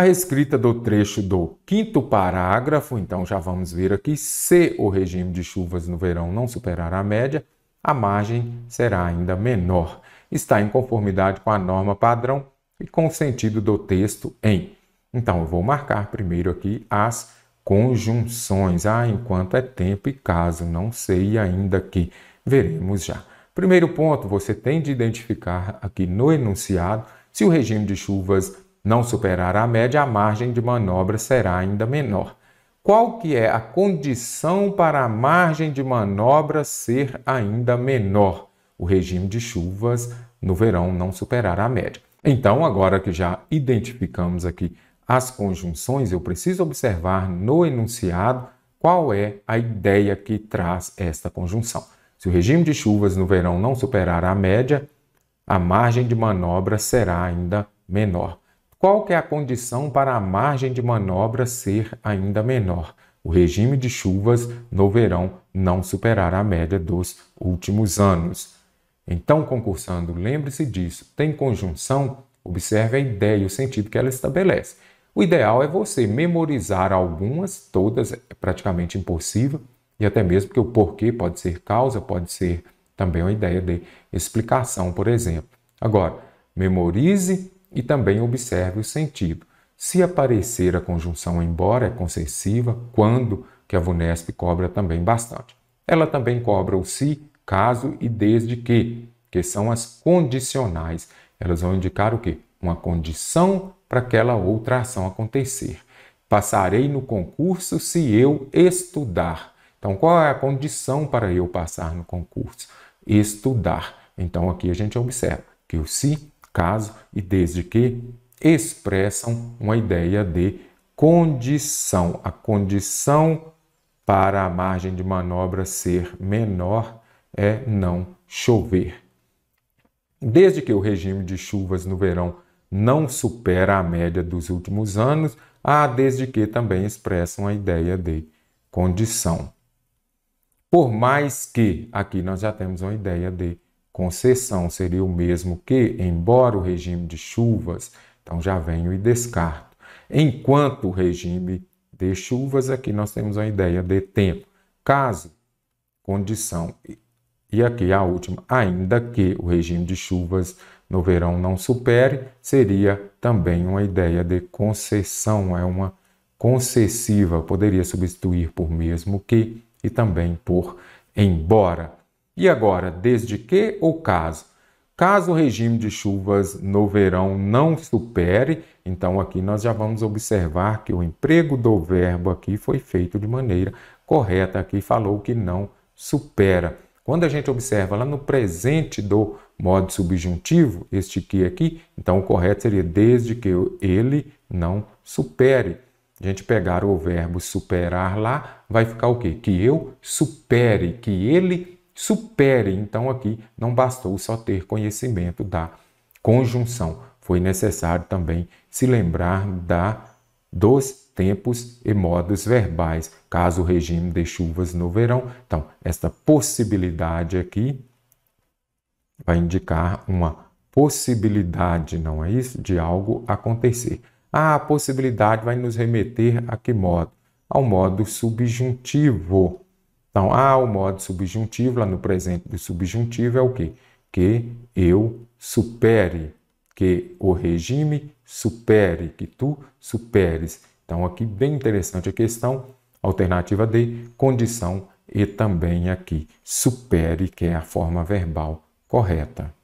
A escrita do trecho do quinto parágrafo, então já vamos ver aqui, se o regime de chuvas no verão não superar a média, a margem será ainda menor. Está em conformidade com a norma padrão e com o sentido do texto em. Então, eu vou marcar primeiro aqui as conjunções. Ah, enquanto é tempo e caso, não sei ainda que Veremos já. Primeiro ponto, você tem de identificar aqui no enunciado se o regime de chuvas não superar a média, a margem de manobra será ainda menor. Qual que é a condição para a margem de manobra ser ainda menor? O regime de chuvas no verão não superar a média. Então, agora que já identificamos aqui as conjunções, eu preciso observar no enunciado qual é a ideia que traz esta conjunção. Se o regime de chuvas no verão não superar a média, a margem de manobra será ainda menor. Qual que é a condição para a margem de manobra ser ainda menor? O regime de chuvas no verão não superará a média dos últimos anos. Então, concursando, lembre-se disso. Tem conjunção? Observe a ideia e o sentido que ela estabelece. O ideal é você memorizar algumas, todas é praticamente impossível, e até mesmo porque o porquê pode ser causa, pode ser também uma ideia de explicação, por exemplo. Agora, memorize e também observe o sentido. Se aparecer a conjunção embora é concessiva, quando, que a VUNESP cobra também bastante. Ela também cobra o se, caso e desde que, que são as condicionais. Elas vão indicar o quê? Uma condição para aquela outra ação acontecer. Passarei no concurso se eu estudar. Então, qual é a condição para eu passar no concurso? Estudar. Então, aqui a gente observa que o se caso e desde que expressam uma ideia de condição, a condição para a margem de manobra ser menor é não chover. Desde que o regime de chuvas no verão não supera a média dos últimos anos, há desde que também expressam a ideia de condição. Por mais que aqui nós já temos uma ideia de Concessão seria o mesmo que, embora o regime de chuvas, então já venho e descarto. Enquanto o regime de chuvas, aqui nós temos a ideia de tempo. Caso, condição. E aqui a última, ainda que o regime de chuvas no verão não supere, seria também uma ideia de concessão, é uma concessiva, poderia substituir por mesmo que e também por embora. E agora, desde que ou caso? Caso o regime de chuvas no verão não supere, então aqui nós já vamos observar que o emprego do verbo aqui foi feito de maneira correta, aqui falou que não supera. Quando a gente observa lá no presente do modo subjuntivo, este que aqui, então o correto seria desde que ele não supere. A gente pegar o verbo superar lá, vai ficar o quê? Que eu supere, que ele supere. Então, aqui não bastou só ter conhecimento da conjunção, foi necessário também se lembrar da dos tempos e modos verbais, caso o regime de chuvas no verão. Então, esta possibilidade aqui vai indicar uma possibilidade, não é isso? De algo acontecer. Ah, a possibilidade vai nos remeter a que modo? Ao modo subjuntivo, então, há o modo subjuntivo, lá no presente do subjuntivo é o quê? Que eu supere, que o regime supere, que tu superes. Então, aqui bem interessante a questão, alternativa D, condição e também aqui supere, que é a forma verbal correta.